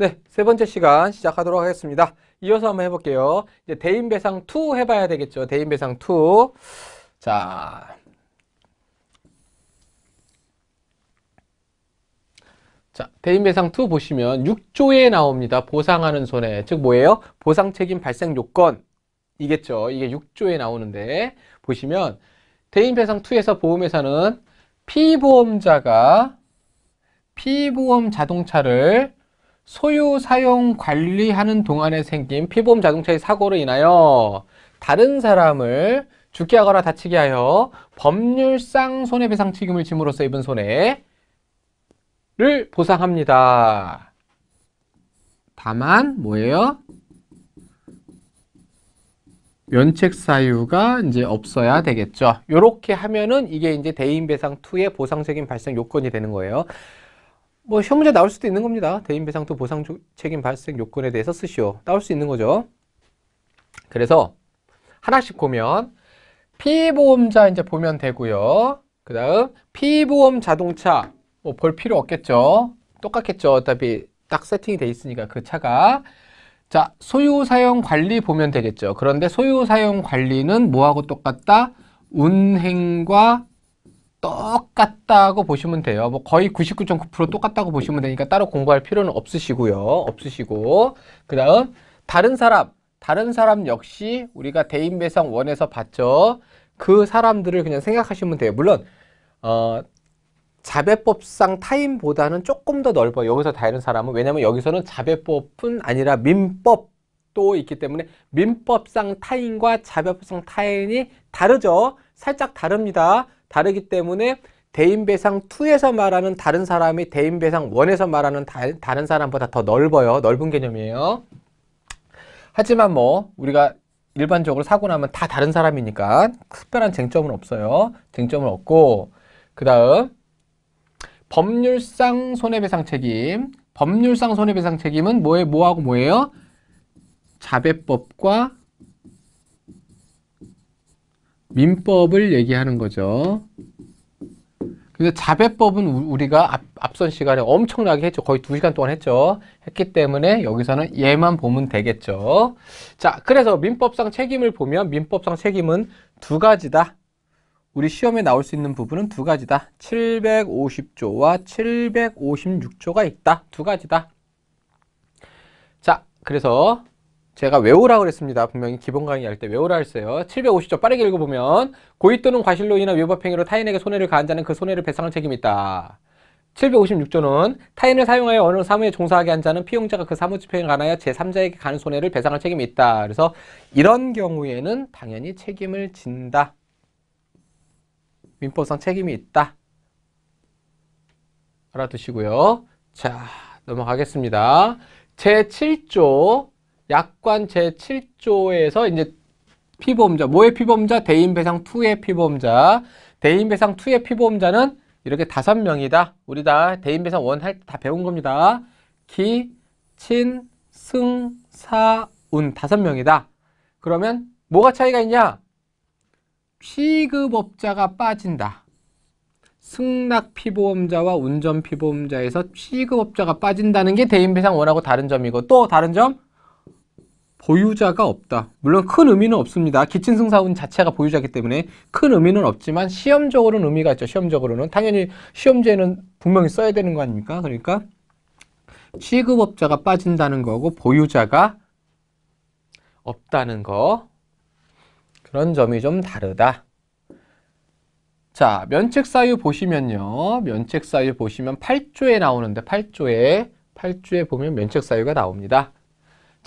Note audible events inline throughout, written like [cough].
네, 세 번째 시간 시작하도록 하겠습니다. 이어서 한번 해볼게요. 이제 대인 배상 2 해봐야 되겠죠. 대인 배상 2. 자. 자, 대인 배상 2 보시면 6조에 나옵니다. 보상하는 손해. 즉 뭐예요? 보상 책임 발생 요건. 이겠죠. 이게 6조에 나오는데 보시면 대인 배상 2에서 보험회사는 피보험자가 피보험 자동차를 소유, 사용, 관리하는 동안에 생긴 피보험 자동차의 사고로 인하여 다른 사람을 죽게 하거나 다치게 하여 법률상 손해배상 책임을 짐으로써 입은 손해를 보상합니다. 다만 뭐예요? 면책 사유가 이제 없어야 되겠죠. 이렇게 하면은 이게 이제 대인배상 2의 보상 책임 발생 요건이 되는 거예요. 뭐 시험 문제 나올 수도 있는 겁니다. 대인배상 또 보상 책임 발생 요건에 대해서 쓰시오. 나올 수 있는 거죠. 그래서 하나씩 보면 피보험자 이제 보면 되고요. 그 다음 피보험 자동차 뭐 볼 필요 없겠죠. 똑같겠죠. 어차피 딱 세팅이 돼 있으니까 그 차가 자 소유사용 관리 보면 되겠죠. 그런데 소유사용 관리는 뭐하고 똑같다? 운행과 똑같다고 보시면 돼요. 뭐 거의 99.9% 똑같다고 보시면 되니까 따로 공부할 필요는 없으시고요. 없으시고 그 다음 다른 사람 다른 사람 역시 우리가 대인배상 원에서 봤죠. 그 사람들을 그냥 생각하시면 돼요. 물론 어, 자배법상 타인보다는 조금 더 넓어요. 여기서 다른 사람은 왜냐면 여기서는 자배법뿐 아니라 민법도 있기 때문에 민법상 타인과 자배법상 타인이 다르죠. 살짝 다릅니다. 다르기 때문에 대인배상 2에서 말하는 다른 사람이 대인배상 1에서 말하는 다, 른 사람보다 더 넓어요. 넓은 개념이에요. 하지만 뭐 우리가 일반적으로 사고 나면 다 다른 사람이니까 특별한 쟁점은 없어요. 쟁점은 없고 그 다음 법률상 손해배상 책임 법률상 손해배상 책임은 뭐에 뭐하고 뭐예요? 자배법과 민법을 얘기하는 거죠. 근데 자배법은 우리가 앞, 선 시간에 엄청나게 했죠. 거의 두시간 동안 했죠. 했기 때문에 여기서는 얘만 보면 되겠죠. 자, 그래서 민법상 책임을 보면 민법상 책임은 두 가지다. 우리 시험에 나올 수 있는 부분은 두 가지다. 750조와 756조가 있다. 두 가지다. 자, 그래서 제가 외우라 그랬습니다. 분명히 기본 강의 할 때 외우라 했어요. 750조 빠르게 읽어보면 고의 또는 과실로 인한 위법행위로 타인에게 손해를 가한 자는 그 손해를 배상할 책임이 있다. 756조는 타인을 사용하여 어느 사무에 종사하게 한 자는 피용자가 그 사무 집행을가하여 제3자에게 가는 손해를 배상할 책임이 있다. 그래서 이런 경우에는 당연히 책임을 진다. 민법상 책임이 있다. 알아두시고요. 자, 넘어가겠습니다. 제7조 약관 제7조에서 이제 피보험자, 뭐의 피보험자, 대인 배상 2의 피보험자, 대인 배상 2의 피보험자는 이렇게 다섯 명이다. 우리 다 대인 배상 1 할 때 다 배운 겁니다. 기, 친, 승, 사, 운 다섯 명이다. 그러면 뭐가 차이가 있냐? 취급업자가 빠진다. 승낙 피보험자와 운전 피보험자에서 취급업자가 빠진다는 게 대인 배상 원하고 다른 점이고 또 다른 점? 보유자가 없다. 물론 큰 의미는 없습니다. 기친승사운 자체가 보유자기 때문에 큰 의미는 없지만 시험적으로는 의미가 있죠. 시험적으로는. 당연히 시험제는 분명히 써야 되는 거 아닙니까? 그러니까 취급업자가 빠진다는 거고 보유자가 없다는 거. 그런 점이 좀 다르다. 자, 면책사유 보시면요. 면책사유 보시면 8조에 나오는데 8조에 8조에 보면 면책사유가 나옵니다.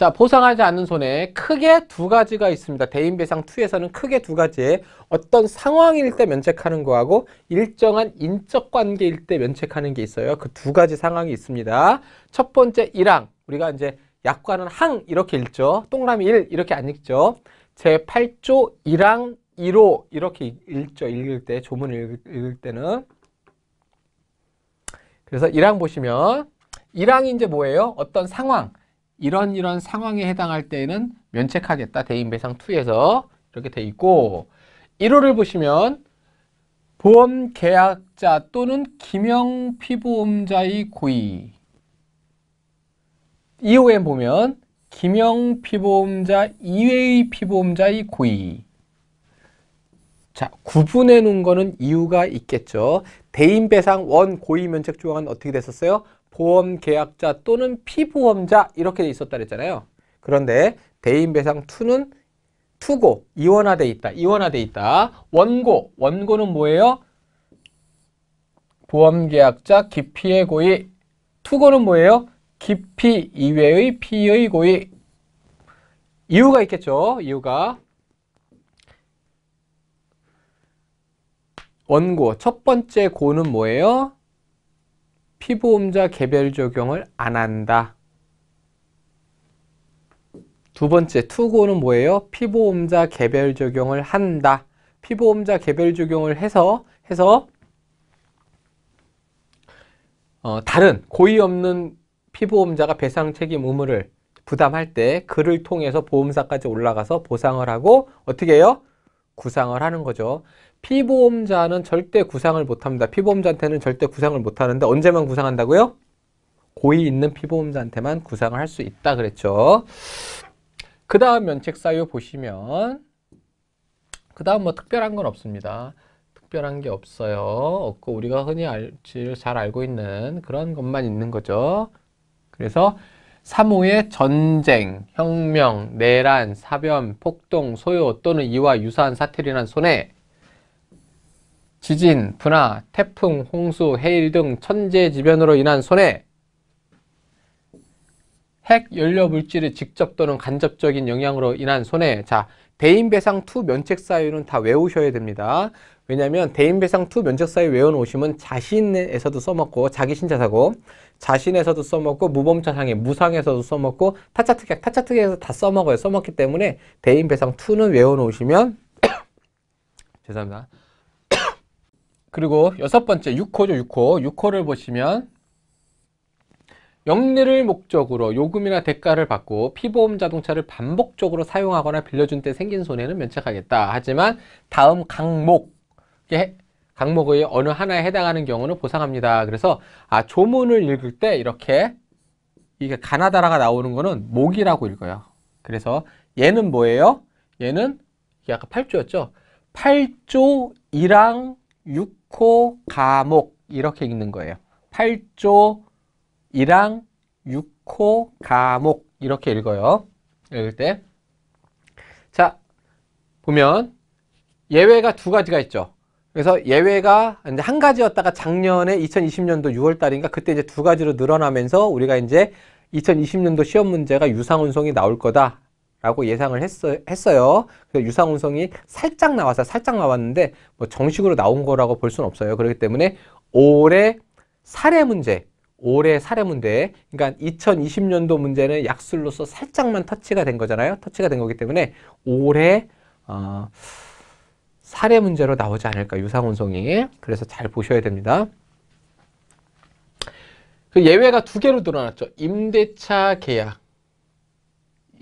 자, 보상하지 않는 손해 크게 두 가지가 있습니다. 대인배상 2에서는 크게 두 가지에 어떤 상황일 때 면책하는 거하고 일정한 인적 관계일 때 면책하는 게 있어요. 그 두 가지 상황이 있습니다. 첫 번째 일항 우리가 이제 약관은 항 이렇게 읽죠. 동그라미 1 이렇게 안 읽죠. 제8조 1항 1호 이렇게 읽죠. 읽을 때 조문 읽을, 읽을 때는 그래서 1항 보시면 1항이 이제 뭐예요? 어떤 상황 이런 이런 상황에 해당할 때에는 면책하겠다. 대인배상 2에서 이렇게 돼 있고 1호를 보시면 보험 계약자 또는 김영 피보험자의 고의 2호에 보면 김영 피보험자 이외의 피보험자의 고의 자, 구분해 놓은 거는 이유가 있겠죠. 대인배상 원 고의면책 조항은 어떻게 됐었어요? 보험 계약자 또는 피보험자 이렇게 돼 있었다 그랬잖아요. 그런데 대인배상 투는 투고 이원화돼 있다. 이원화돼 있다. 원고 원고는 뭐예요? 보험 계약자 기피의 고의 투고는 뭐예요? 기피 이외의 피의 고의 이유가 있겠죠. 이유가 원고 첫 번째 고는 뭐예요? 피보험자 개별 적용을 안 한다. 두 번째, 투고는 뭐예요? 피보험자 개별 적용을 한다. 피보험자 개별 적용을 해서 해서 어, 다른 고의 없는 피보험자가 배상 책임 의무를 부담할 때 그를 통해서 보험사까지 올라가서 보상을 하고 어떻게 해요? 구상을 하는 거죠. 피보험자는 절대 구상을 못합니다. 피보험자한테는 절대 구상을 못하는데 언제만 구상한다고요? 고의 있는 피보험자한테만 구상을 할 수 있다 그랬죠. 그 다음 면책 사유 보시면 그 다음 뭐 특별한 건 없습니다. 특별한 게 없어요. 없고 우리가 흔히 알, 잘 알고 있는 그런 것만 있는 거죠. 그래서 3호의 전쟁, 혁명, 내란, 사변, 폭동, 소요 또는 이와 유사한 사태리란 손해 지진, 분화, 태풍, 홍수, 해일 등 천재지변으로 인한 손해 핵 연료 물질의 직접 또는 간접적인 영향으로 인한 손해 자 대인배상 투 면책 사유는 다 외우셔야 됩니다 왜냐하면 대인배상 투 면책 사유 외워놓으시면 자신에서도 써먹고 자기 신자사고 자신에서도 써먹고 무범차상에 무상에서도 써먹고 타짜특약 타짜특약에서 다 써먹어요 써먹기 때문에 대인배상 투는 외워놓으시면 [coughs] 죄송합니다 그리고 여섯 번째 6호죠 6호 6호를 보시면 영리를 목적으로 요금이나 대가를 받고 피보험 자동차를 반복적으로 사용하거나 빌려준 때 생긴 손해는 면책하겠다 하지만 다음 강목 예, 강목의 어느 하나에 해당하는 경우는 보상합니다 그래서 아 조문을 읽을 때 이렇게 이게 가나다라가 나오는 거는 목이라고 읽어요 그래서 얘는 뭐예요? 얘는 이게 아까 8조였죠 8조 1항 6 코, 가, 목 이렇게 읽는 거예요. 8조, 이랑, 6코, 가, 목 이렇게 읽어요. 읽을 때. 자, 보면 예외가 두 가지가 있죠. 그래서 예외가 이제 한 가지였다가 작년에 2020년도 6월 달인가 그때 이제 두 가지로 늘어나면서 우리가 이제 2020년도 시험 문제가 유상 운송이 나올 거다 라고 예상을 했어, 했어요. 그래서 유상운송이 살짝 나와서 살짝 나왔는데 뭐 정식으로 나온 거라고 볼 수는 없어요. 그렇기 때문에 올해 사례 문제, 올해 사례 문제, 그러니까 2020년도 문제는 약술로서 살짝만 터치가 된 거잖아요. 터치가 된 거기 때문에 올해 어, 사례 문제로 나오지 않을까 유상운송이. 그래서 잘 보셔야 됩니다. 그 예외가 두 개로 늘어났죠. 임대차 계약.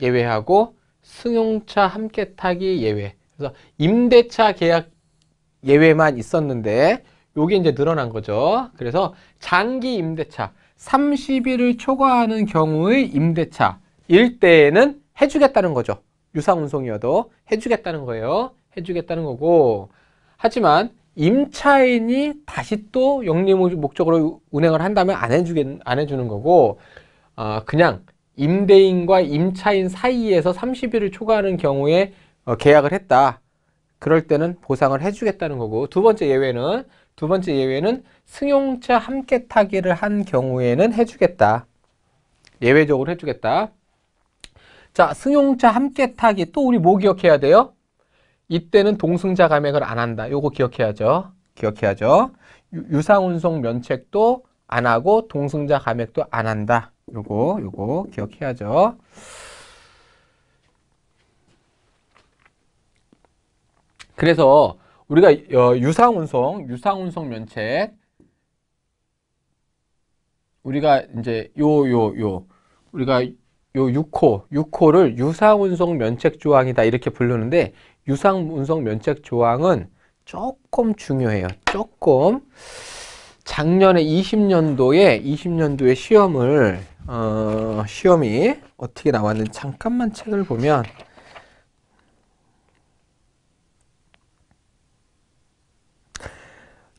예외하고 승용차 함께 타기 예외 그래서 임대차 계약 예외만 있었는데 요게 이제 늘어난 거죠 그래서 장기 임대차 30일을 초과하는 경우의 임대차 일대에는 해주겠다는 거죠 유상운송이어도 해주겠다는 거예요 해주겠다는 거고 하지만 임차인이 다시 또 영리 목적으로 운행을 한다면 안, 해주겠, 안 해주는 거고 어, 그냥 임대인과 임차인 사이에서 30일을 초과하는 경우에 어, 계약을 했다. 그럴 때는 보상을 해주겠다는 거고 두 번째 예외는 두 번째 예외는 승용차 함께 타기를 한 경우에는 해주겠다. 예외적으로 해주겠다. 자, 승용차 함께 타기 또 우리 뭐 기억해야 돼요? 이때는 동승자 감액을 안 한다. 요거 기억해야죠. 기억해야죠. 유상운송 면책도 안 하고 동승자 감액도 안 한다. 요거 요거 기억해야죠. 그래서 우리가 어, 유상운송, 유상운송 면책 우리가 이제 요 요 요 우리가 요 6호, 6호를 유상운송 면책 조항이다 이렇게 부르는데 유상운송 면책 조항은 조금 중요해요. 조금 작년에 20년도에 20년도에 시험을 어, 시험이 어떻게 나왔는지 잠깐만 책을 보면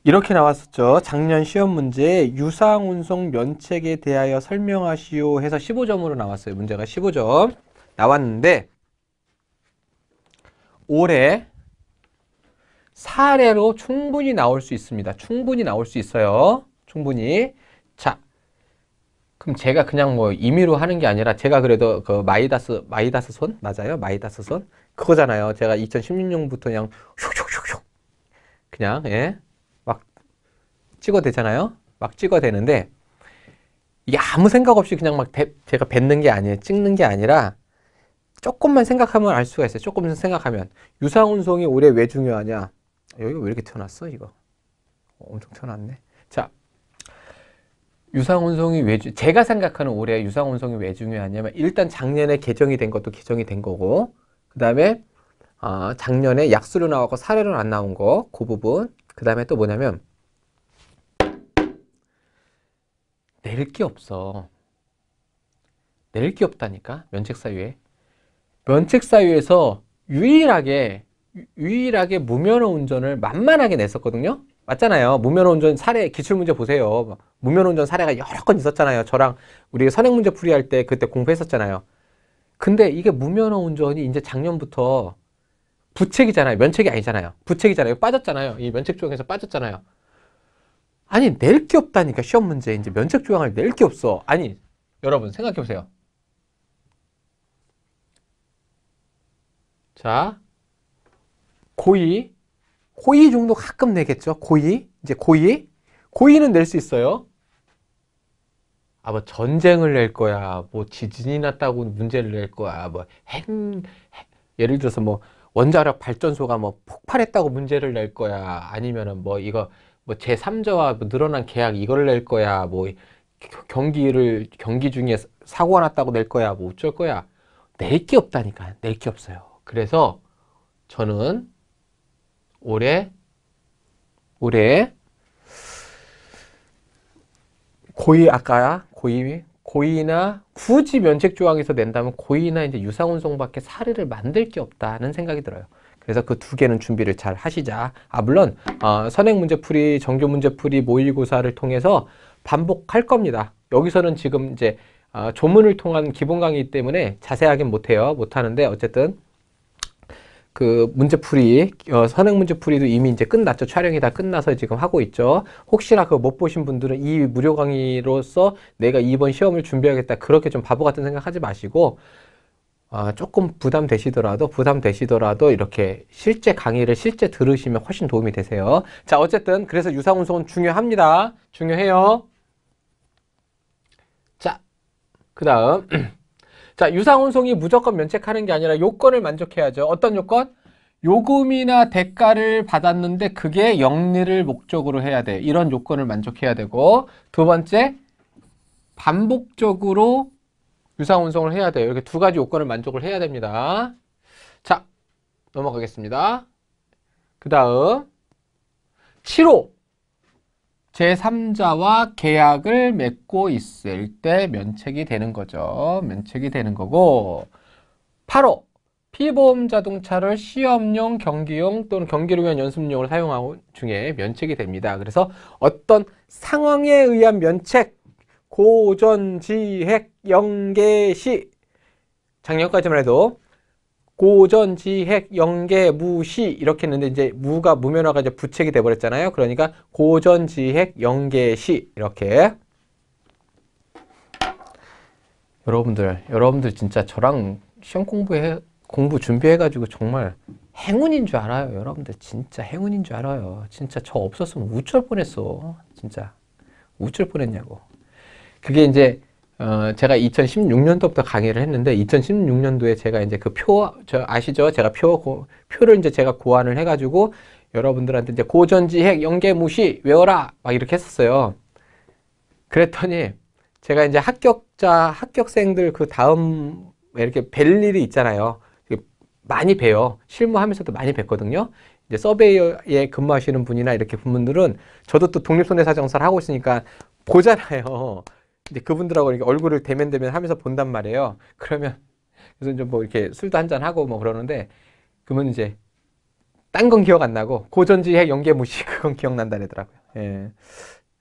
이렇게 나왔었죠. 작년 시험 문제 유상운송 면책에 대하여 설명하시오 해서 15점으로 나왔어요. 문제가 15점 나왔는데 올해 사례로 충분히 나올 수 있습니다. 충분히 나올 수 있어요. 충분히. 자, 그럼 제가 그냥 뭐 임의로 하는 게 아니라 제가 그래도 그 마이다스 마이다스 손 맞아요? 마이다스 손 그거잖아요. 제가 2016년부터 그냥 슉슉슉슉 그냥 예 막 찍어대잖아요. 막 찍어대는데 이게 아무 생각 없이 그냥 막 대, 제가 뱉는 게 아니에요. 찍는 게 아니라 조금만 생각하면 알 수가 있어요. 조금 만 생각하면 유상운송이 올해 왜 중요하냐? 여기왜 이렇게 튀어났어 이거? 엄청 튀어났네. 자 유상운송이 왜 주, 제가 생각하는 올해 유상운송이 왜 중요하냐면 일단 작년에 개정이 된 것도 개정이 된 거고 그 다음에 어, 아, 작년에 약수로 나왔고 사례로 안 나온 거 그 부분 그 다음에 또 뭐냐면 낼 게 없어 낼 게 없다니까 면책사유에 면책사유에서 유일하게 유일하게 무면허 운전을 만만하게 냈었거든요 맞잖아요. 무면허운전 사례 기출문제 보세요. 무면허운전 사례가 여러 건 있었잖아요. 저랑 우리 선행문제 풀이할 때 그때 공부했었잖아요. 근데 이게 무면허운전이 이제 작년부터 부책이잖아요. 면책이 아니잖아요. 부책이잖아요. 빠졌잖아요. 이 면책 조항에서 빠졌잖아요. 아니 낼 게 없다니까 시험 문제 이제 면책 조항을 낼 게 없어. 아니 여러분 생각해 보세요. 자, 고2 고2 정도 가끔 내겠죠. 고2. 이제 고2. 고2는 낼 수 있어요. 아뭐 전쟁을 낼 거야. 뭐 지진이 났다고 문제를 낼 거야. 뭐핵 예를 들어서 뭐 원자력 발전소가 뭐 폭발했다고 문제를 낼 거야. 아니면은 뭐 이거 뭐 제3자와 뭐 늘어난 계약 이걸 낼 거야. 뭐 경기를 경기 중에 사고가 났다고 낼 거야. 뭐 어쩔 거야. 낼 게 없다니까. 낼 게 없어요. 그래서 저는 올해 올해 고의 아까 야 고의 고의나 굳이 면책 조항에서 낸다면 고의나 이제 유상운송밖에 사례를 만들 게 없다는 생각이 들어요. 그래서 그 두 개는 준비를 잘 하시자. 아 물론 어, 선행 문제풀이, 정교 문제풀이, 모의고사를 통해서 반복할 겁니다. 여기서는 지금 이제 어, 조문을 통한 기본 강의 때문에 자세하게 못해요. 못하는데 어쨌든 그 문제풀이 어, 선행 문제풀이도 이미 이제 끝났죠 촬영이 다 끝나서 지금 하고 있죠 혹시나 그 못 보신 분들은 이 무료 강의로서 내가 이번 시험을 준비하겠다 그렇게 좀 바보 같은 생각하지 마시고 아, 조금 부담되시더라도 부담되시더라도 이렇게 실제 강의를 실제 들으시면 훨씬 도움이 되세요 자 어쨌든 그래서 유사운송은 중요합니다 중요해요 자 그 다음 [clears throat] 자, 유상운송이 무조건 면책하는 게 아니라 요건을 만족해야죠. 어떤 요건? 요금이나 대가를 받았는데 그게 영리를 목적으로 해야 돼. 이런 요건을 만족해야 되고 두 번째, 반복적으로 유상운송을 해야 돼요. 이렇게 두 가지 요건을 만족을 해야 됩니다. 자, 넘어가겠습니다. 그 다음 7호 제3자와 계약을 맺고 있을 때 면책이 되는 거죠. 면책이 되는 거고 8호 피보험 자동차를 시험용, 경기용 또는 경기를 위한 연습용으로 사용하고 중에 면책이 됩니다. 그래서 어떤 상황에 의한 면책, 고전지핵, 연계시 작년까지만 해도 고전지핵 연계 무시 이렇게 했는데 이제 무가 무면허가 이제 부책이 돼 버렸잖아요. 그러니까 고전지핵 연계시 이렇게 여러분들 여러분들 진짜 저랑 시험 공부해 공부 준비해 가지고 정말 행운인 줄 알아요. 여러분들 진짜 행운인 줄 알아요. 진짜 저 없었으면 우쭐 뻔했어. 진짜 우쭐 뻔했냐고. 그게 이제 어, 제가 2016년도부터 강의를 했는데 2016년도에 제가 이제 그 표 저 아시죠? 제가 표 고, 표를 이제 제가 고안을 해가지고 여러분들한테 이제 고전지핵 연계무시 외워라 막 이렇게 했었어요. 그랬더니 제가 이제 합격자 합격생들 그 다음 이렇게 뵐 일이 있잖아요. 많이 뵈요 실무하면서도 많이 뵀거든요. 이제 서베이에 근무하시는 분이나 이렇게 분들은 저도 또 독립손해사정사를 하고 있으니까 보잖아요. 이제 그분들하고 이렇게 얼굴을 대면 대면 하면서 본단 말이에요. 그러면 그래서 이제 뭐 이렇게 술도 한 잔 하고 뭐 그러는데 그러면 이제 딴 건 기억 안 나고 고전지의 연계 무시 [laughs] 그건 기억난다 그러더라고요. 예.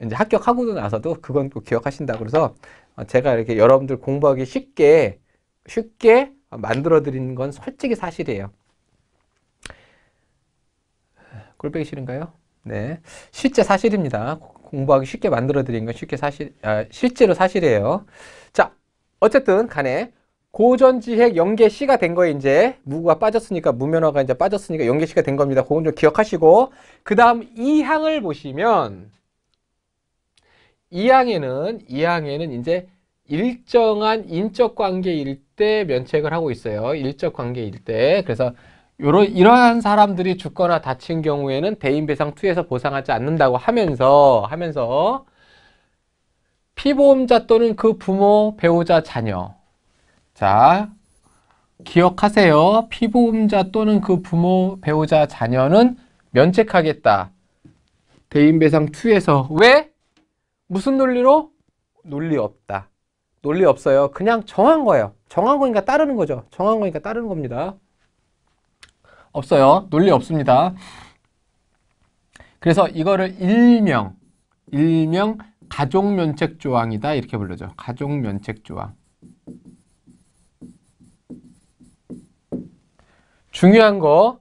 이제 합격하고도 나서도 그건 또 기억하신다 그래서 어, 제가 이렇게 여러분들 공부하기 쉽게 쉽게 만들어 드리는 건 솔직히 사실이에요. 아, 꼴보기 싫은가요? 네. 실제 사실입니다. 공부하기 쉽게 만들어 드린 건 쉽게 사실 아, 실제로 사실이에요. 자, 어쨌든 간에 고전지핵 연계시가 된 거에 이제 무구가 빠졌으니까 무면허가 이제 빠졌으니까 연계시가 된 겁니다. 그건 좀 기억하시고 그 다음 이 항을 보시면 이 항에는 이 항에는 이제 일정한 인적 관계일 때 면책을 하고 있어요. 일적 관계일 때 그래서 요러, 이러한 사람들이 죽거나 다친 경우에는 대인배상투에서 보상하지 않는다고 하면서 하면서 피보험자 또는 그 부모, 배우자, 자녀 자 기억하세요. 피보험자 또는 그 부모, 배우자, 자녀는 면책하겠다. 대인배상투에서 왜? 무슨 논리로? 논리 없다. 논리 없어요. 그냥 정한 거예요. 정한 거니까 따르는 거죠. 정한 거니까 따르는 겁니다. 없어요. 논리 없습니다. 그래서 이거를 일명, 일명 가족면책조항이다 이렇게 부르죠. 가족면책조항. 중요한 거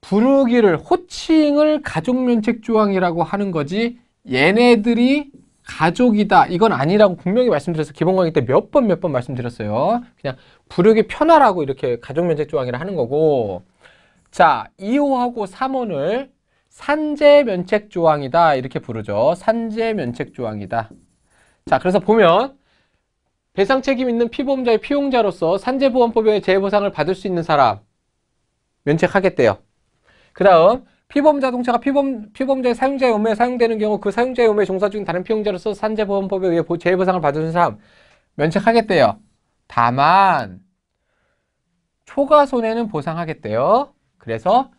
부르기를 호칭을 가족면책조항이라고 하는 거지 얘네들이 가족이다 이건 아니라고 분명히 말씀드려서 기본 강의 때 몇 번 몇 번 말씀드렸어요 그냥 부르기 편하라고 이렇게 가족면책조항이라 하는 거고 자, 2호하고 3호를 산재 면책 조항이다 이렇게 부르죠. 산재 면책 조항이다. 자, 그래서 보면 배상 책임 있는 피보험자의 피용자로서 산재보험법의 재보상을 받을 수 있는 사람 면책하겠대요. 그 다음 피보험 자동차가 피보험, 피보험자의 사용자의 의무에 사용되는 경우 그 사용자의 의무에 종사 중인 다른 피용자로서 산재보험법에 의해 재해보상을 받은 사람 면책하겠대요. 다만 초과 손해는 보상하겠대요. 그래서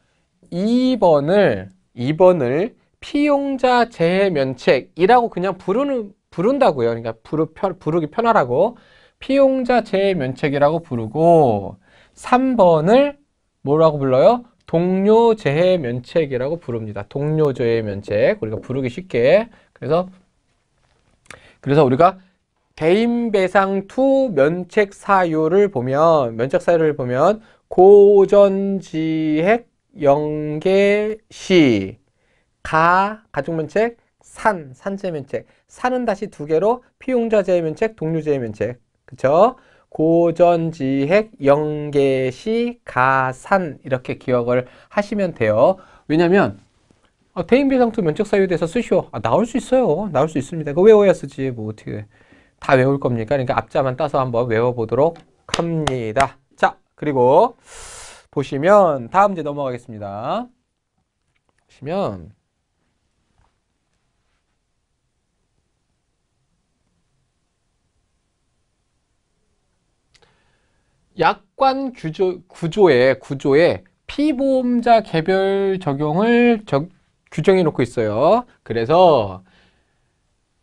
2번을 2번을 피용자 재해 면책이라고 그냥 부르는 부른다고요. 그러니까 부르, 부르기 편하라고 피용자 재해 면책이라고 부르고 3번을 뭐라고 불러요? 동료 재해 면책이라고 부릅니다. 동료 재해 면책 우리가 부르기 쉽게 그래서 그래서 우리가 대인배상 투 면책 사유를 보면 면책 사유를 보면 고전지핵 영계시 가 가족면책 산 산재면책 산은 다시 두 개로 피용자재면책 동료재면책 그쵸 고전지핵 영계시 가산 이렇게 기억을 하시면 돼요 왜냐면 어, 대인비상투 면책사유에 대해서 쓰시오 아, 나올 수 있어요 나올 수 있습니다 그 외워야 쓰지 뭐 어떻게 다 외울 겁니까 그러니까 앞자만 따서 한번 외워보도록 합니다 그리고 보시면 다음 문제 넘어가겠습니다. 보시면 약관 구조, 구조에 구조에 피보험자 개별 적용을 적, 규정해 놓고 있어요. 그래서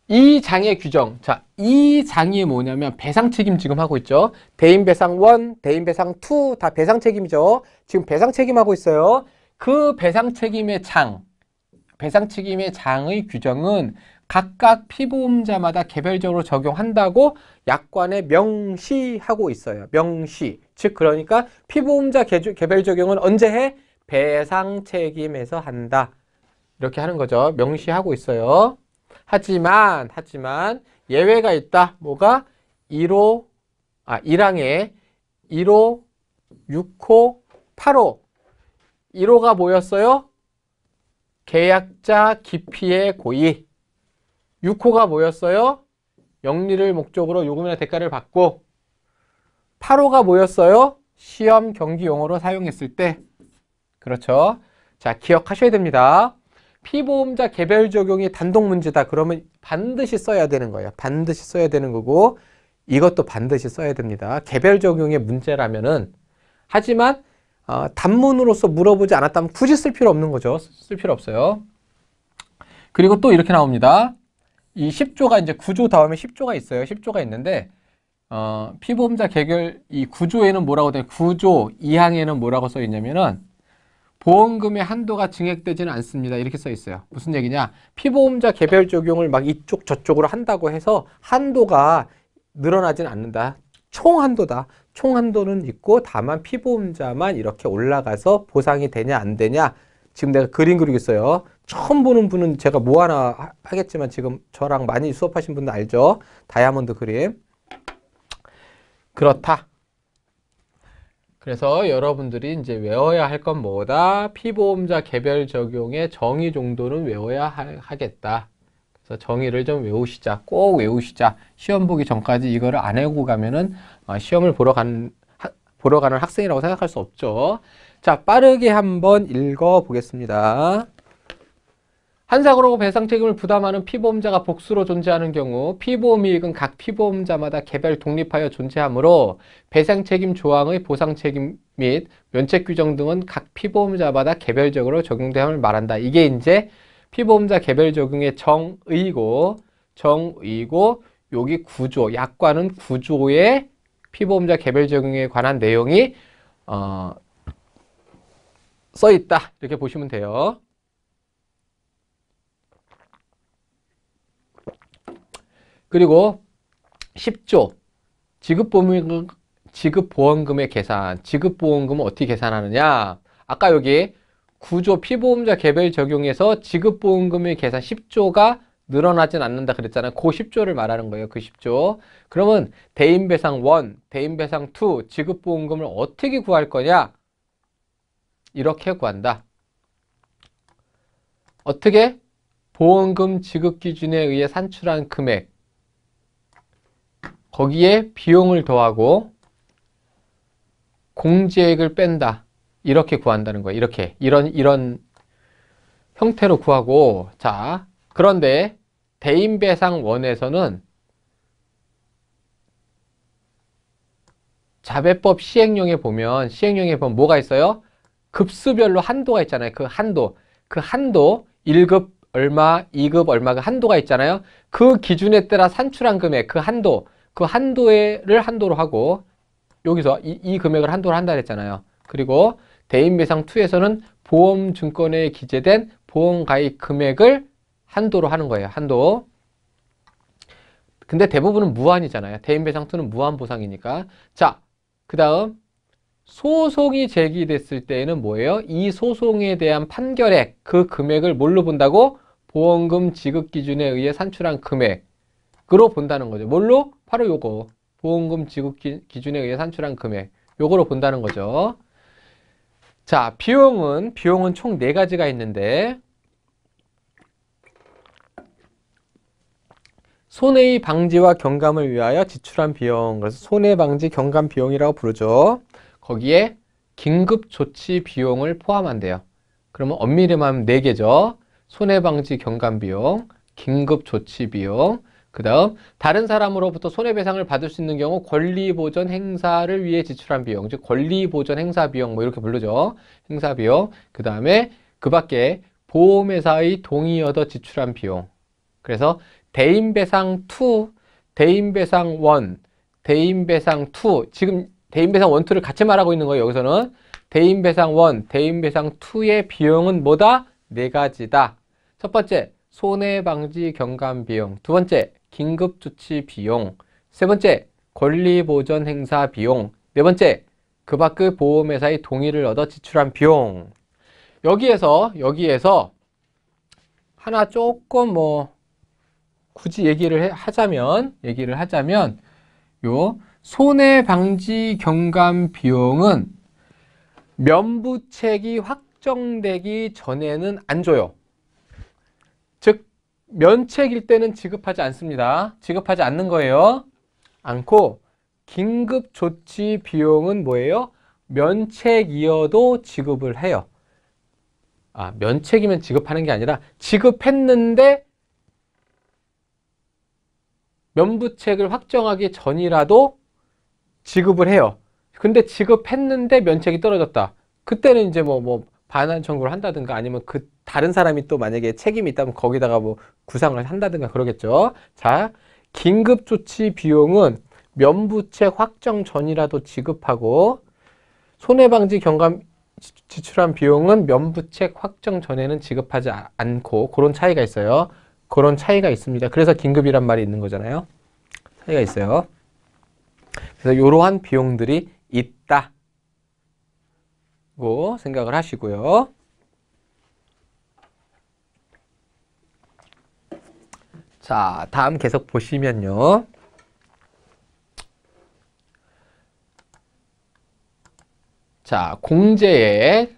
이 장의 규정 자, 이 장이 뭐냐면 배상 책임 지금 하고 있죠 대인 배상 원, 대인 배상 투 다 배상 책임이죠 지금 배상 책임 하고 있어요 그 배상 책임의 장 배상 책임의 장의 규정은 각각 피보험자마다 개별적으로 적용한다고 약관에 명시하고 있어요 명시 즉 그러니까 피보험자 개별 적용은 언제 해? 배상 책임에서 한다 이렇게 하는 거죠 명시하고 있어요 하지만 하지만 예외가 있다. 뭐가? 1호 아 1항에 1호 6호 8호 1호가 뭐였어요? 계약자 기피의 고의 6호가 뭐였어요? 영리를 목적으로 요금이나 대가를 받고 8호가 뭐였어요? 시험 경기 용어로 사용했을 때 그렇죠. 자 기억하셔야 됩니다. 피보험자 개별 적용이 단독 문제다. 그러면 반드시 써야 되는 거예요. 반드시 써야 되는 거고 이것도 반드시 써야 됩니다. 개별 적용의 문제라면은 하지만 어, 단문으로서 물어보지 않았다면 굳이 쓸 필요 없는 거죠. 쓸 필요 없어요. 그리고 또 이렇게 나옵니다. 이 10조가 이제 9조 다음에 10조가 있어요. 10조가 있는데 어, 피보험자 개결 이구조에는 뭐라고 돼? 구조 2항에는 뭐라고 써 있냐면은 보험금의 한도가 증액되지는 않습니다. 이렇게 써 있어요. 무슨 얘기냐? 피보험자 개별 적용을 막 이쪽 저쪽으로 한다고 해서 한도가 늘어나진 않는다. 총 한도다. 총 한도는 있고 다만 피보험자만 이렇게 올라가서 보상이 되냐 안 되냐 지금 내가 그림 그리고 있어요. 처음 보는 분은 제가 뭐 하나 하겠지만 지금 저랑 많이 수업하신 분들 알죠? 다이아몬드 그림. 그렇다. 그래서 여러분들이 이제 외워야 할 건 뭐다? 피보험자 개별 적용의 정의 정도는 외워야 하, 겠다 그래서 정의를 좀 외우시자. 꼭 외우시자. 시험 보기 전까지 이거를 안 외우고 가면은 어, 시험을 보러 가는 보러 가는 학생이라고 생각할 수 없죠. 자, 빠르게 한번 읽어 보겠습니다. 한사고로 배상 책임을 부담하는 피보험자가 복수로 존재하는 경우 피보험 이익은 각 피보험자마다 개별 독립하여 존재하므로 배상 책임 조항의 보상 책임 및 면책 규정 등은 각 피보험자마다 개별적으로 적용됨을 말한다. 이게 이제 피보험자 개별 적용의 정의고 정의고 여기 구조 약관은 구조의 피보험자 개별 적용에 관한 내용이 어, 써 있다 이렇게 보시면 돼요. 그리고 10조 지급보험금, 지급보험금의 계산 지급보험금은 어떻게 계산하느냐 아까 여기 구조 피보험자 개별 적용해서 지급보험금의 계산 10조가 늘어나진 않는다 그랬잖아요. 그 10조를 말하는 거예요. 그 10조. 그러면 대인배상 1, 대인배상 2, 지급보험금을 어떻게 구할 거냐? 이렇게 구한다. 어떻게? 보험금 지급 기준에 의해 산출한 금액 거기에 비용을 더하고 공제액을 뺀다. 이렇게 구한다는 거예요. 이렇게 이런 이런 형태로 구하고 자 그런데 대인배상원에서는 자배법 시행령에 보면 시행령에 보면 뭐가 있어요? 급수별로 한도가 있잖아요. 그 한도 그 한도 1급 얼마, 2급 얼마 그 한도가 있잖아요. 그 기준에 따라 산출한 금액 그 한도 그 한도를 한도로 하고 여기서 이, 이 금액을 한도로 한다 그랬잖아요. 그리고 대인배상2에서는 보험증권에 기재된 보험가입 금액을 한도로 하는 거예요. 한도. 근데 대부분은 무한이잖아요. 대인배상2는 무한보상이니까. 자, 그 다음 소송이 제기됐을 때에는 뭐예요? 이 소송에 대한 판결액, 그 금액을 뭘로 본다고? 보험금 지급 기준에 의해 산출한 금액으로 본다는 거죠. 뭘로? 바로 요거 보험금 지급 기준에 의해 산출한 금액 요거로 본다는 거죠 자 비용은 비용은 총 네 가지가 있는데 손해의 방지와 경감을 위하여 지출한 비용 그래서 손해방지 경감 비용이라고 부르죠 거기에 긴급조치 비용을 포함한대요 그러면 엄밀히 말하면 네개죠 손해방지 경감 비용 긴급조치 비용 그 다음 다른 사람으로부터 손해배상을 받을 수 있는 경우 권리보전 행사를 위해 지출한 비용 즉 권리보전 행사비용 뭐 이렇게 부르죠 행사비용 그 다음에 그 밖에 보험회사의 동의 얻어 지출한 비용 그래서 대인배상 2, 대인배상 1, 대인배상 2 지금 대인배상 1, 2를 같이 말하고 있는 거예요 여기서는 대인배상 1, 대인배상 2의 비용은 뭐다? 네 가지다 첫 번째 손해방지 경감 비용 두 번째 긴급조치 비용 세 번째, 권리보전 행사 비용 네 번째, 그 밖의 보험회사의 동의를 얻어 지출한 비용 여기에서 여기에서 하나 조금 뭐 굳이 얘기를 하자면 얘기를 하자면 요 손해방지 경감 비용은 면부책이 확정되기 전에는 안 줘요. 즉 면책일 때는 지급하지 않습니다. 지급하지 않는 거예요. 않고 긴급조치 비용은 뭐예요? 면책이어도 지급을 해요. 아, 면책이면 지급하는 게 아니라 지급했는데 면부책을 확정하기 전이라도 지급을 해요. 근데 지급했는데 면책이 떨어졌다. 그때는 이제 뭐, 뭐, 반환 청구를 한다든가 아니면 그때 다른 사람이 또 만약에 책임이 있다면 거기다가 뭐 구상을 한다든가 그러겠죠. 자, 긴급조치 비용은 면부책 확정 전이라도 지급하고 손해방지 경감 지출한 비용은 면부책 확정 전에는 지급하지 아, 않고 그런 차이가 있어요. 그런 차이가 있습니다. 그래서 긴급이란 말이 있는 거잖아요. 차이가 있어요. 그래서 이러한 비용들이 있다고 생각을 하시고요. 자, 다음 계속 보시면요. 자, 공제액.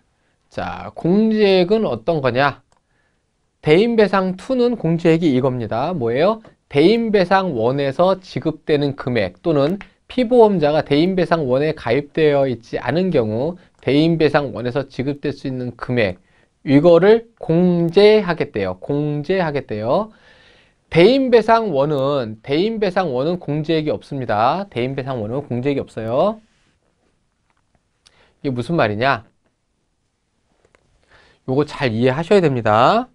자, 공제액은 어떤 거냐? 대인배상 2는 공제액이 이겁니다. 뭐예요? 대인배상 1에서 지급되는 금액 또는 피보험자가 대인배상 1에 가입되어 있지 않은 경우 대인배상 1에서 지급될 수 있는 금액 이거를 공제하겠대요. 공제하겠대요. 대인배상원은 대인배상원은 공제액이 없습니다. 대인배상원은 공제액이 없어요. 이게 무슨 말이냐? 요거 잘 이해하셔야 됩니다.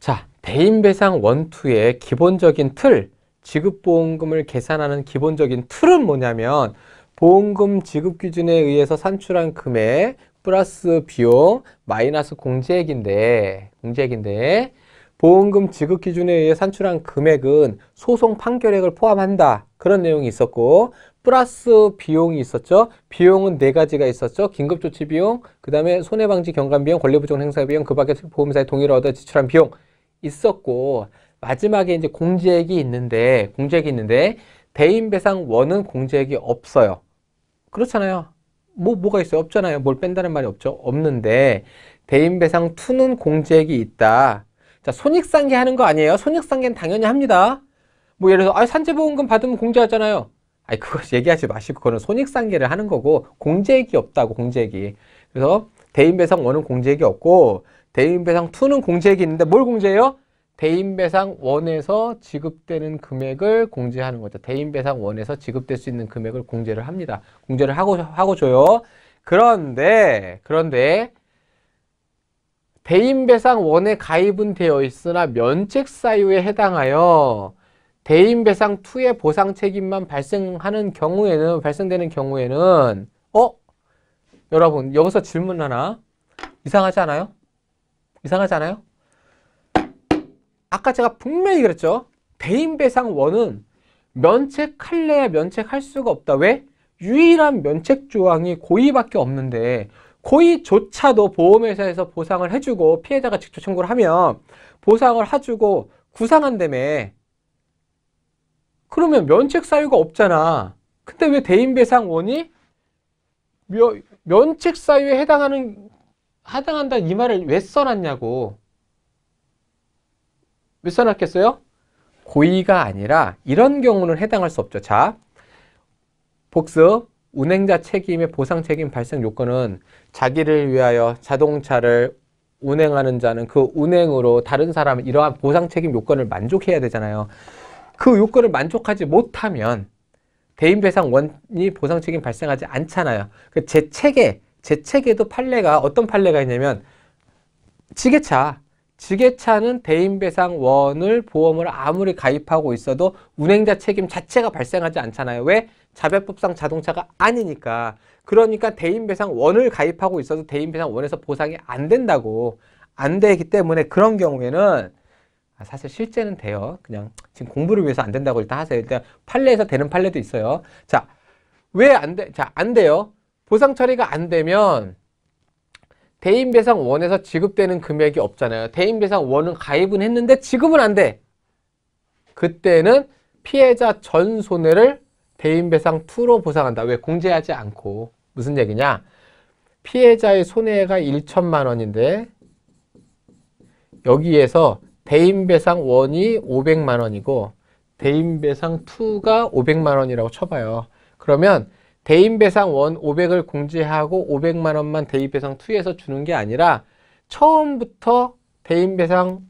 자, 대인배상 원2의 기본적인 틀, 지급보험금을 계산하는 기본적인 틀은 뭐냐면 보험금 지급 기준에 의해서 산출한 금액 플러스 비용 마이너스 공제액인데 공제액인데 보험금 지급 기준에 의해 산출한 금액은 소송 판결액을 포함한다 그런 내용이 있었고 플러스 비용이 있었죠 비용은 네 가지가 있었죠 긴급조치 비용 그 다음에 손해방지 경감 비용 권리부정 행사 비용 그 밖에 보험사의 동의를 얻어 지출한 비용 있었고 마지막에 이제 공제액이 있는데 공제액이 있는데 대인배상 원은 공제액이 없어요 그렇잖아요 뭐 뭐가 있어요 없잖아요 뭘 뺀다는 말이 없죠 없는데 대인배상 투는 공제액이 있다 자, 손익상계 하는 거 아니에요? 손익상계는 당연히 합니다. 뭐 예를 들어서 아, 산재보험금 받으면 공제하잖아요. 아니 그거 [laughs] 얘기하지 마시고 그거는 손익상계를 하는 거고 공제액이 없다고 공제액이. 그래서 대인배상 1은 공제액이 없고 대인배상 2는 공제액이 있는데 뭘 공제해요? 대인배상 1에서 지급되는 금액을 공제하는 거죠. 대인배상 1에서 지급될 수 있는 금액을 공제를 합니다. 공제를 하고, 하고 줘요. 그런데, 그런데 대인배상원에 가입은 되어 있으나 면책 사유에 해당하여 대인배상 2의 보상 책임만 발생하는 경우에는 발생되는 경우에는 어? 여러분 여기서 질문 하나 이상하지 않아요? 이상하지 않아요? 아까 제가 분명히 그랬죠 대인배상원은 면책할래야 면책할 수가 없다 왜? 유일한 면책 조항이 고의밖에 없는데 고의조차도 보험회사에서 보상을 해주고 피해자가 직접 청구를 하면 보상을 해주고 구상한다며 그러면 면책 사유가 없잖아 근데 왜 대인배상원이 면책 사유에 해당하는 해당한다이 말을 왜 써놨냐고 왜 써놨겠어요? 고의가 아니라 이런 경우는 해당할 수 없죠 자 복습 운행자 책임의 보상 책임 발생 요건은 자기를 위하여 자동차를 운행하는 자는 그 운행으로 다른 사람은 이러한 보상 책임 요건을 만족해야 되잖아요. 그 요건을 만족하지 못하면 대인 배상 원이 보상 책임 발생하지 않잖아요. 그제 책에 제 책에도 판례가 어떤 판례가 있냐면 지게차 지게차는 대인배상 원을 보험을 아무리 가입하고 있어도 운행자 책임 자체가 발생하지 않잖아요. 왜? 자배법상 자동차가 아니니까. 그러니까 대인배상 원을 가입하고 있어도 대인배상 원에서 보상이 안 된다고. 안 되기 때문에 그런 경우에는 아, 사실 실제는 돼요. 그냥 지금 공부를 위해서 안 된다고 일단 하세요. 일단 판례에서 되는 판례도 있어요. 자, 왜 안 돼? 자, 안 돼요. 보상 처리가 안 되면 대인배상 원에서 지급되는 금액이 없잖아요. 대인배상 원은 가입은 했는데 지급은 안 돼. 그때는 피해자 전 손해를 대인배상 2로 보상한다. 왜? 공제하지 않고. 무슨 얘기냐? 피해자의 손해가 1천만 원인데 여기에서 대인배상 원이 500만 원이고 대인배상 2가 500만 원이라고 쳐봐요. 그러면 대인배상 원 500을 공제하고 500만 원만 대인배상 2에서 주는 게 아니라 처음부터 대인배상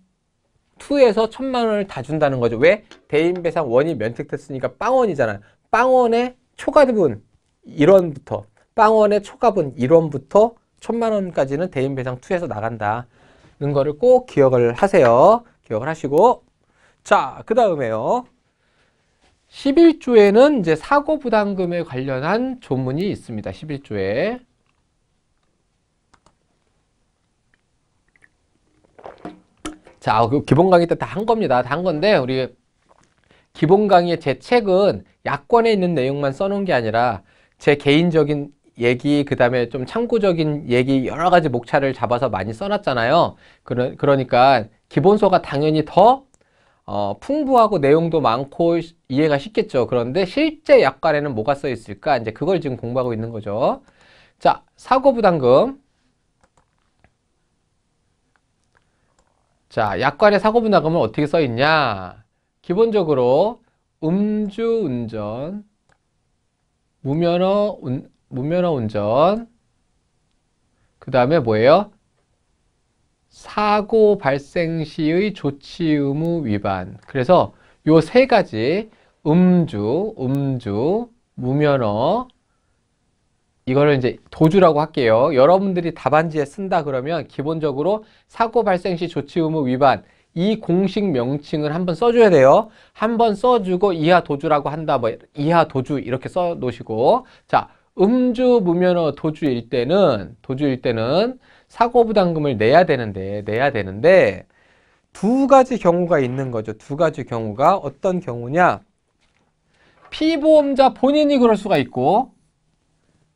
2에서 천만 원을 다 준다는 거죠. 왜? 대인배상 원이 면책됐으니까 빵원이잖아요. 빵원의 초과분 1원부터 빵원의 초과분 1원부터 천만 원까지는 대인배상 2에서 나간다는 거를 꼭 기억을 하세요. 기억을 하시고 자, 그 다음에요. 11조에는 이제 사고 부담금에 관련한 조문이 있습니다. 11조에. 자, 그 기본 강의 때 다 한 겁니다. 다 한 건데 우리 기본 강의의 제 책은 약관에 있는 내용만 써놓은 게 아니라 제 개인적인 얘기 그 다음에 좀 참고적인 얘기 여러 가지 목차를 잡아서 많이 써놨잖아요 그러, 그러니까 기본서가 당연히 더 어, 풍부하고 내용도 많고 이해가 쉽겠죠. 그런데 실제 약관에는 뭐가 써 있을까? 이제 그걸 지금 공부하고 있는 거죠. 자, 사고부담금. 자, 약관의 사고부담금은 어떻게 써 있냐? 기본적으로 음주운전, 무면허, 운, 무면허 운전, 그 다음에 뭐예요? 사고 발생 시의 조치 의무 위반 그래서 요 세 가지 음주, 음주, 무면허 이거를 이제 도주라고 할게요 여러분들이 답안지에 쓴다 그러면 기본적으로 사고 발생 시 조치 의무 위반 이 공식 명칭을 한번 써줘야 돼요 한번 써주고 이하 도주라고 한다 뭐 이하 도주 이렇게 써 놓으시고 자 음주 무면허 도주일 때는 도주일 때는 사고부담금을 내야 되는데 내야 되는데 두 가지 경우가 있는 거죠. 두 가지 경우가 어떤 경우냐? 피보험자 본인이 그럴 수가 있고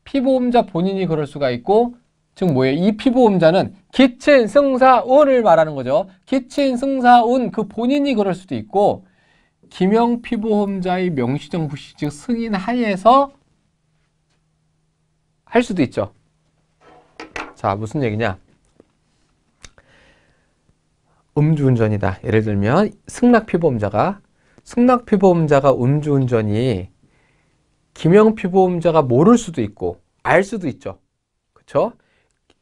피보험자 본인이 그럴 수가 있고 즉 뭐예요? 이 피보험자는 기친 승사운을 말하는 거죠. 기친 승사운 그 본인이 그럴 수도 있고 김영 피보험자의 명시정 부시 즉 승인 하에서 할 수도 있죠. 자, 무슨 얘기냐? 음주운전이다. 예를 들면 승낙피보험자가 승낙피보험자가 음주운전이 김영피보험자가 모를 수도 있고 알 수도 있죠. 그렇죠?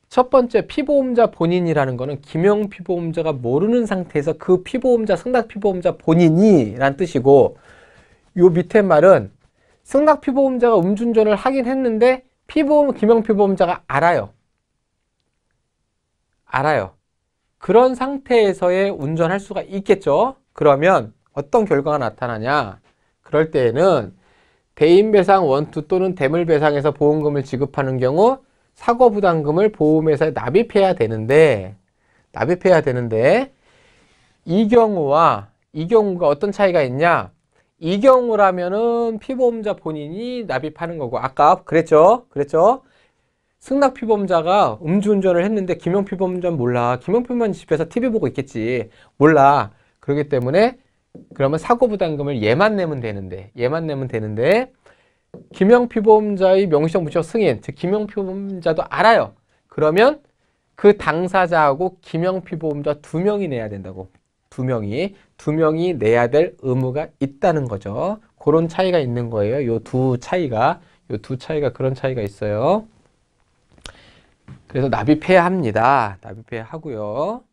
첫 번째 피보험자 본인이라는 거는 김영피보험자가 모르는 상태에서 그 피보험자 승낙피보험자 본인이 란 뜻이고 요 밑에 말은 승낙피보험자가 음주운전을 하긴 했는데 피보험 김영피보험자가 알아요. 알아요. 그런 상태에서의 운전할 수가 있겠죠. 그러면 어떤 결과가 나타나냐. 그럴 때에는 대인배상 원투 또는 대물배상에서 보험금을 지급하는 경우 사고부담금을 보험회사에 납입해야 되는데 납입해야 되는데 이 경우와 이 경우가 어떤 차이가 있냐 이 경우라면은 피보험자 본인이 납입하는 거고 아까 그랬죠 그랬죠 승낙 피범자가 음주운전을 했는데 김영 피범자 는 몰라 김영 피범자 집에서 TV 보고 있겠지 몰라 그러기 때문에 그러면 사고부담금을 얘만 내면 되는데 얘만 내면 되는데 김영 피보험자의 명시적 무효 승인 즉 김영 피보험자도 알아요 그러면 그 당사자하고 김영 피보험자 두 명이 내야 된다고 두 명이 두 명이 내야 될 의무가 있다는 거죠 그런 차이가 있는 거예요 요 두 차이가 요 두 차이가 그런 차이가 있어요 그래서 납입해야 합니다. 납입해야 하고요.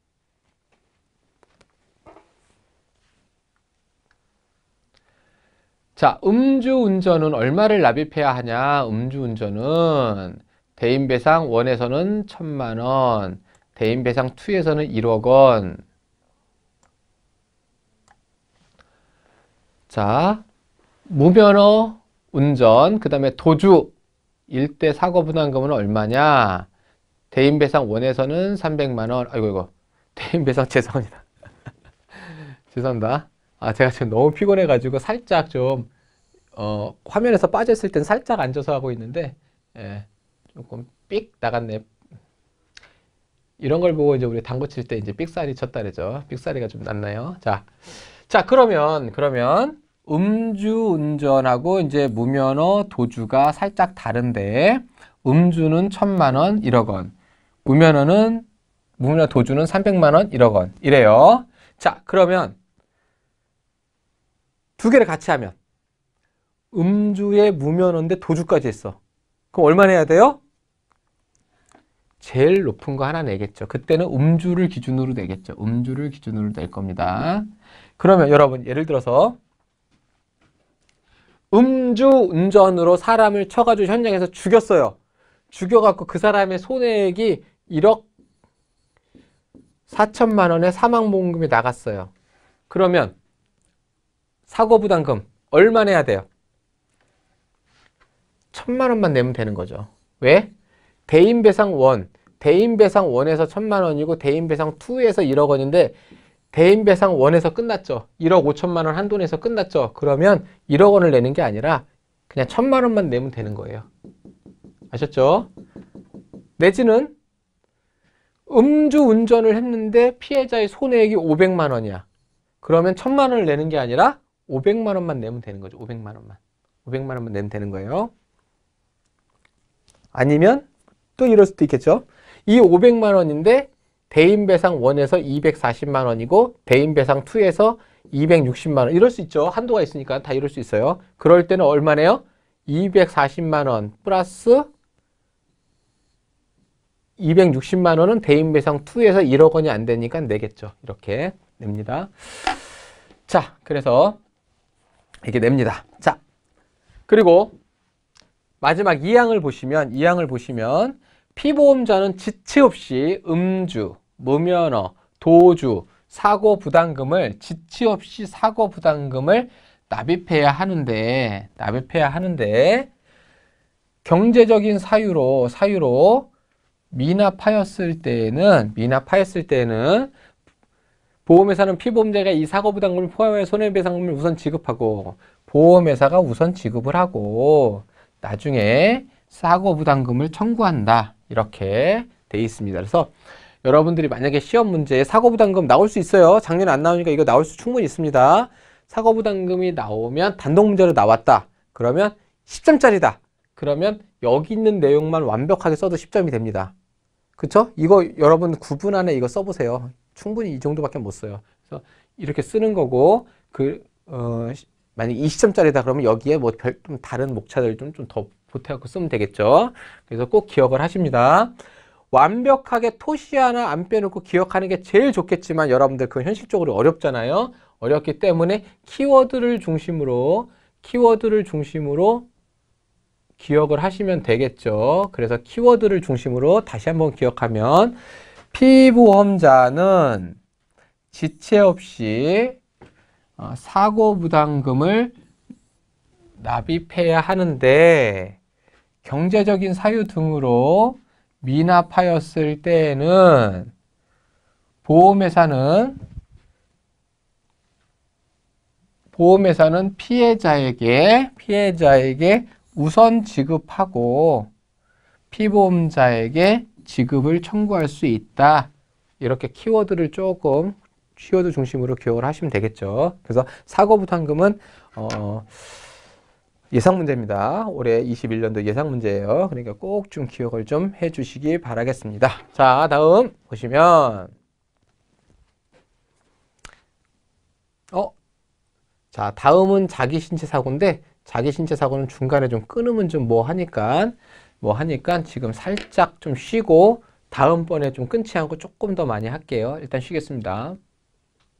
자, 음주운전은 얼마를 납입해야 하냐? 음주운전은 대인배상 1에서는 천만 원, 대인배상 2에서는 1억 원. 자, 무면허 운전, 그 다음에 도주, 일대 사고분담금은 얼마냐? 대인배상 원에서는 300만원 아이고 이거 대인배상 [laughs] 죄송합니다 [laughs] 죄송합니다 아 제가 지금 너무 피곤해 가지고 살짝 좀 어, 화면에서 빠졌을 땐 살짝 앉아서 하고 있는데 예, 조금 삑 나갔네 이런 걸 보고 이제 우리 당구 칠때 이제 삑사리 쳤다 그러죠 삑사리가 좀 났나요 자, 자 그러면 그러면 음주운전하고 이제 무면허 도주가 살짝 다른데 음주는 천만원 1억원 무면허는 무면허 도주는 300만원, 1억원 이래요. 자 그러면 두 개를 같이 하면 음주의 무면허인데 도주까지 했어. 그럼 얼마 내야 돼요? 제일 높은 거 하나 내겠죠. 그때는 음주를 기준으로 내겠죠. 음주를 기준으로 낼 겁니다. 그러면 여러분 예를 들어서 음주 운전으로 사람을 쳐가지고 현장에서 죽였어요. 죽여갖고 그 사람의 손해액이 1억 4천만 원의 사망보험금이 나갔어요. 그러면 사고부담금 얼마 내야 돼요? 천만 원만 내면 되는 거죠. 왜? 대인배상 원, 대인배상 원에서 천만 원이고 대인배상 투에서1억 원인데 대인배상 원에서 끝났죠. 1억5천만원 한돈에서 끝났죠. 그러면 1억 원을 내는 게 아니라 그냥 천만 원만 내면 되는 거예요. 아셨죠? 내지는 음주운전을 했는데 피해자의 손해액이 500만 원이야. 그러면 1000만 원을 내는 게 아니라 500만 원만 내면 되는 거죠. 500만 원만. 500만 원만 내면 되는 거예요. 아니면 또 이럴 수도 있겠죠. 이 500만 원인데 대인배상 1에서 240만 원이고 대인배상 2에서 260만 원 이럴 수 있죠. 한도가 있으니까 다 이럴 수 있어요. 그럴 때는 얼마네요? 240만 원 플러스 260만 원은 대인 배상 2에서 1억 원이 안 되니까 내겠죠. 이렇게 냅니다. 자, 그래서 이렇게 냅니다. 자, 그리고 마지막 2항을 보시면 2항을 보시면 피보험자는 지체 없이 음주, 무면허, 도주, 사고 부담금을 지체 없이 사고 부담금을 납입해야 하는데 납입해야 하는데 경제적인 사유로 사유로 미납하였을 때에는 미납하였을 때에는 보험회사는 피보험자가 이 사고 부담금을 포함해 손해배상금을 우선 지급하고 보험회사가 우선 지급을 하고 나중에 사고 부담금을 청구한다 이렇게 돼 있습니다. 그래서 여러분들이 만약에 시험 문제에 사고 부담금 나올 수 있어요. 작년에 안 나오니까 이거 나올 수 충분히 있습니다. 사고 부담금이 나오면 단독 문제로 나왔다. 그러면 10점짜리다. 그러면 여기 있는 내용만 완벽하게 써도 10점이 됩니다. 그쵸? 이거 여러분 구분 안에 이거 써보세요. 충분히 이 정도밖에 못 써요. 그래서 이렇게 쓰는 거고, 그, 어, 만약 에 20점짜리다 그러면 여기에 뭐 별, 좀 다른 목차들 좀좀더 보태갖고 쓰면 되겠죠. 그래서 꼭 기억을 하십니다. 완벽하게 토시 하나 안 빼놓고 기억하는 게 제일 좋겠지만 여러분들 그건 현실적으로 어렵잖아요. 어렵기 때문에 키워드를 중심으로 키워드를 중심으로 기억을 하시면 되겠죠. 그래서 키워드를 중심으로 다시 한번 기억하면 피보험자는 지체 없이 어, 사고부담금을 납입해야 하는데 경제적인 사유 등으로 미납하였을 때에는 보험회사는 보험회사는 피해자에게 피해자에게 우선 지급하고 피보험자에게 지급을 청구할 수 있다. 이렇게 키워드를 조금 키워드 중심으로 기억을 하시면 되겠죠. 그래서 사고부탄금은 어, 예상 문제입니다. 올해 21년도 예상 문제예요. 그러니까 꼭 좀 기억을 좀 해주시기 바라겠습니다. 자, 다음 보시면 어, 자 다음은 자기 신체 사고인데 자기 신체 사고는 중간에 좀 끊으면 좀 뭐 하니까 뭐 하니까 지금 살짝 좀 쉬고 다음번에 좀 끊지 않고 조금 더 많이 할게요. 일단 쉬겠습니다.